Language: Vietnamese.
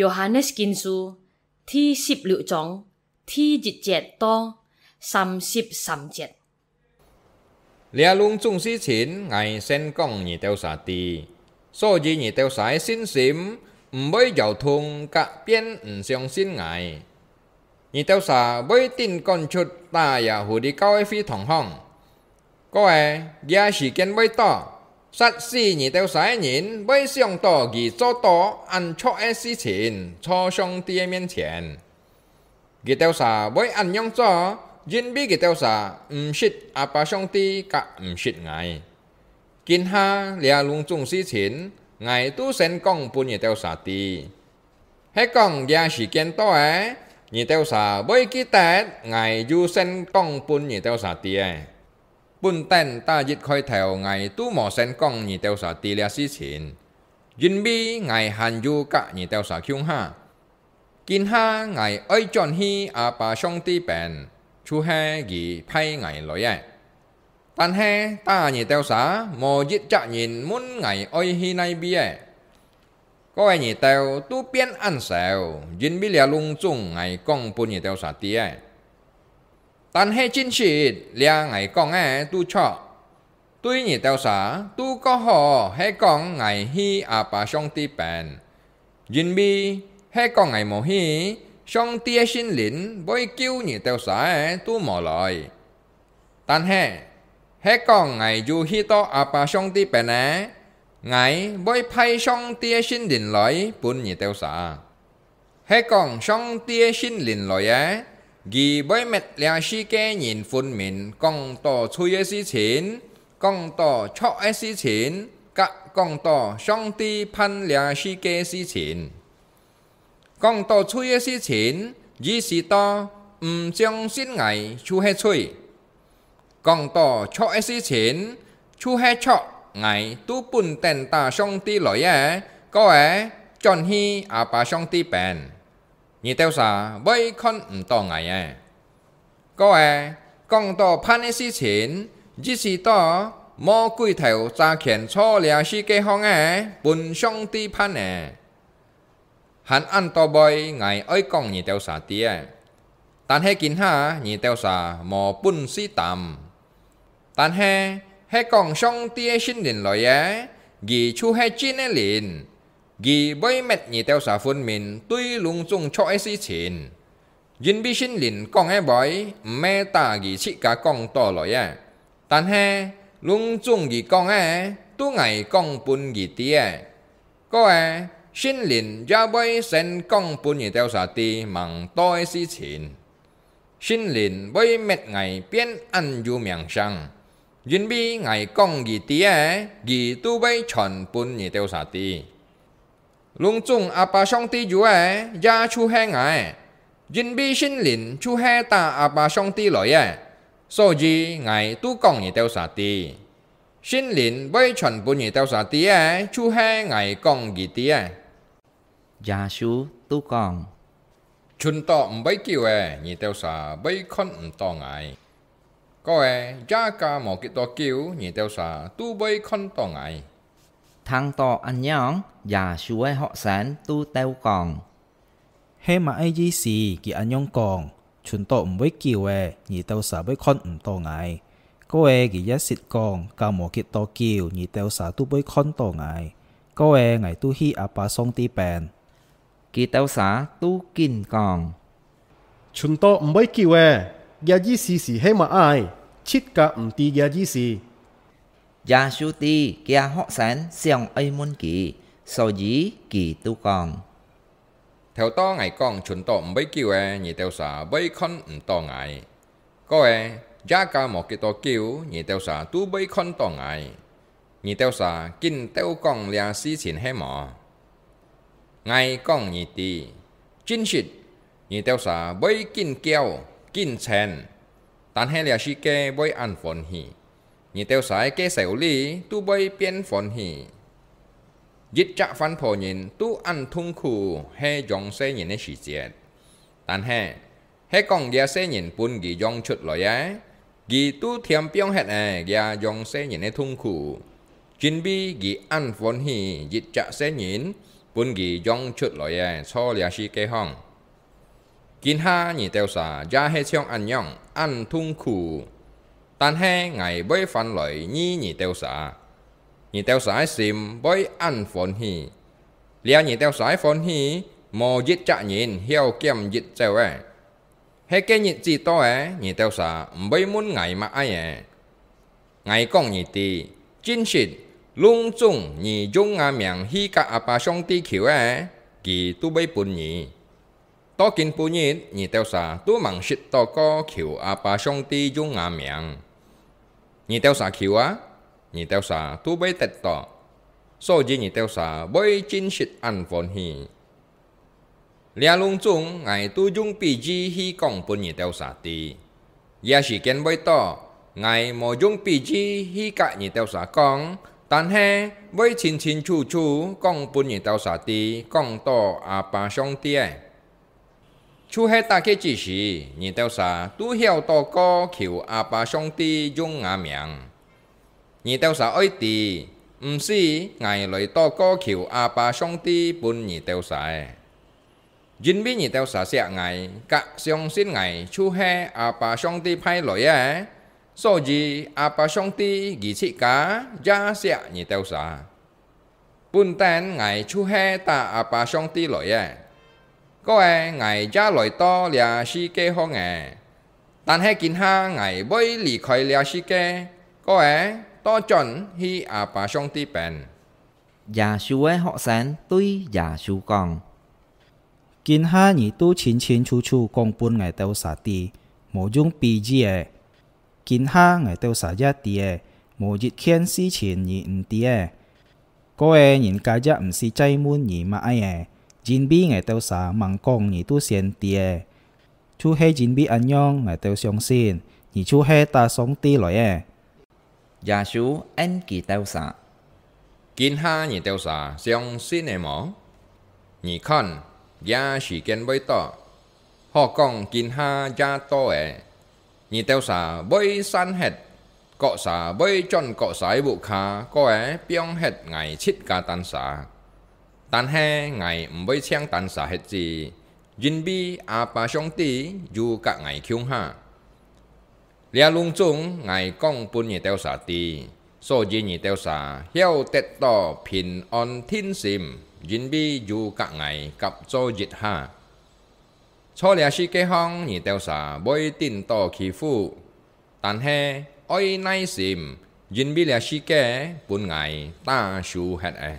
ยยฮันเนสกินซูที่สิบหรือจงที่จิตเจ็ดต่อสามสิบสามเจ็ดเลียลุงจุงซีฉินไงเส้นก้อง นี่เตียสาตีโซยีนี่เตียวสายสิ้นสิมี会有痛，隔边唔相信挨。而到啥每天干出大也蝴ยาส飞同行，นไม่ต่อ實是你到世人未想到而做到暗錯嘅事情，錯上帝嘅面前。佢到啥未按樣做，準備佢到啥唔識阿爸上帝，甲唔識愛。今下兩兩種事情，愛都先講半日到啥啲。喺講也是見到嘅，你到啥未記得，愛就先講半日到啥啲嘅。本等大日開頭，我都無先講你調查啲了事情。準備我還要甲你調查鄉下。今下我愛轉去阿爸兄弟邊，出係佢派我來嘅。但係大日調查無日責任問我愛去那邊嘅。各位日頭都變暗少，準備了隆重我講本日調查啲嘅。但迄真实俩爱讲诶拄错。对你调查，拄国好迄讲爱去阿爸上帝班，因为迄讲爱无去，上帝诶心灵要救你调查诶拄无来。但迄迄讲爱就去到阿爸上帝班呢，爱要派上帝诶心灵来本你调查。迄讲上帝诶心灵来诶。几百个粮食给人民，更多出一些钱，更多出一些钱，更更多兄弟分粮食给事情，钱，更多出一些钱，一时到唔相信爱出些水，更多出一些钱，出些出，爱都不等他兄弟来耶，个个准许阿爸兄弟钱。你都啥？未看唔到眼诶。各位讲到盼嘅事情，只是到魔鬼头揸拳错了世界方嘅本上帝盼诶。หันอันต่อไปไงเอ้ยกองนี่เตียวสาเตี้ยตันให้กินห้านี่เตียวสามอปุ่นสิตำตันให้ให้กองช่องตี้ยชินเด่นลอยแยกี่ชูให้จีนเนลิน gì bởi mệt nhị theo xã phun mình tuy lung dung cho ai sĩ chín dân bi xin lin con ai bởi mẹ ta ghi chỉ cả con to lỗi à tan ha lung dung gì con ai tu ngày con ghi ti tia à. có ai à, xin lin gia bởi sen con bún nhị theo xã ti mằng to ai sĩ chín xin lin bởi mệt ngày biến ăn du miệng sang dân bi ngày con ti tia à, ghi tu bởi chọn bún nhị theo xã ti ลุงจุงอาปาช่องตีอยู่เอยาชูแหงไงยินบีชินหลินชูแหตาอาปาช่องตีลอยเอโซจีไงตู้กองยี่เต้าสาตีชินหลินไว้ฉันปุ่นยี่เต้าสาตีเอชูแหไงกองกี่ตีเอยาชูตู้กองชุนต่อมใบกิวเอยี่เต้าสาใบคอนต่อไงก็เอยาคาหมอกิตอกิวยี่เต้าสาตู้ใบคอนต่อไง thang to anh nhóng và suối họ sán tu teo còn. Hê mà ai gì gì kì anh nhóng còn, chúng tôi không biết kêu về, nhị tao sợ với con to ngại. Cô ấy kì giá xịt còn, cao mổ kì to kêu, nhị tao sợ tu với con to ngại. Cô ấy ngại tu hi à pa song ti bèn. Kì tao sợ tu kinh còn. Chúng tôi không biết kêu về, giá gì gì hê mà ai, chít cả không ti giá gì gì. Gia su ti kia họ sán xiong ấy môn kỳ, so dí kỳ tu còn. Theo to ngày con chuẩn tộm bấy kêu e nhị teo xả bấy con ừm to ngại. Có e, giá ca một cái to kêu nhị teo xả tu bấy con to ngại. Nhị teo xả kinh teo con lia si xin hé mỏ. Ngày con nhị tì, chính xịt nhị teo xả bấy kinh keo, kinh chèn. tan hé lia si kê bấy ăn phồn hì nhìn tiêu sái kê xẻo ly tu bay biên phồn hỉ dít chắc phán phổ nhìn tu ăn thung khu hê dòng xe nhìn nè sĩ diệt tàn hè hê còn gà xe nhìn bún gì dòng chút lòi á gì tu thiềm biong hẹn à gà dòng xe nhìn nè thung khu chính bi gì ăn phồn hỉ dít chắc xe nhìn bún gì dòng chút lòi à cho lìa sĩ kê hong kín ha nhìn tiêu sả ra hê xong ăn nhong ăn thung khu 但係危被分類二二掉沙，二掉沙心被安歡喜，了二掉沙歡喜，無日責任曉減日走誒，係今日至多誒二掉沙唔被滿危嘛哎誒，危講二弟，真實隆重二種阿名喜甲阿爸上地球誒，佢都被半年。多見半日，二掉沙都忙識多個求阿爸上帝用阿名。你调查去啊，你调查，都非得到，所以你调查，我真实安分去。原来龙兄，我用笔记去讲不与调查的。也是根本就，我用笔记去敢与调查讲？但是，我清清楚楚讲不与调查的，讲到阿爸兄弟。chú hết ta cái chỉ sĩ nhìn theo sa tu hiểu to co kiểu à bà song ti dùng ngà miệng nhìn theo sa ơi ti không sĩ ngài lời to co kiểu à bà song ti bún nhìn theo sa dính biết nhìn theo sa sẽ ngài cả song xin ngài chú hết à bà song ti phải lời á so gì à bà song ti ghi chỉ cả giá sẽ nhìn theo sa bún tan ngài chú hết ta à bà song ti lời á 各位，我家来到烈士街喝诶，但是今下我不离开烈士街。各位多准去阿爸兄弟边。耶稣的学生对，耶稣讲，今下你都清清楚楚讲本我都啥撒地某种笔记诶，今下我到啥撒家地诶，某一天虚情你唔地诶，各位人家只唔是猜问你嘛阿诶。人比嘅到啥盲講而都先啲，出係人比安樣嘅到相信，而出係打上啲來嘅。耶穌恩佢到啥？見下你到啥相信嘅冇？你看，也時間未到，學講見下也多嘅，你到啥未散 hết，各啥未準各使物卡，各嘅變 hết 危切加單啥？但係我唔會請單殺迄字，因為阿爸上帝又甲我窮下。了隆重我講本日調查地，所以日調查曉得到平安天心，因為又甲我甲做日下。初了是幾項日調查，每定到祈福，但係愛耐心，因為了世界本愛打輸黑誒。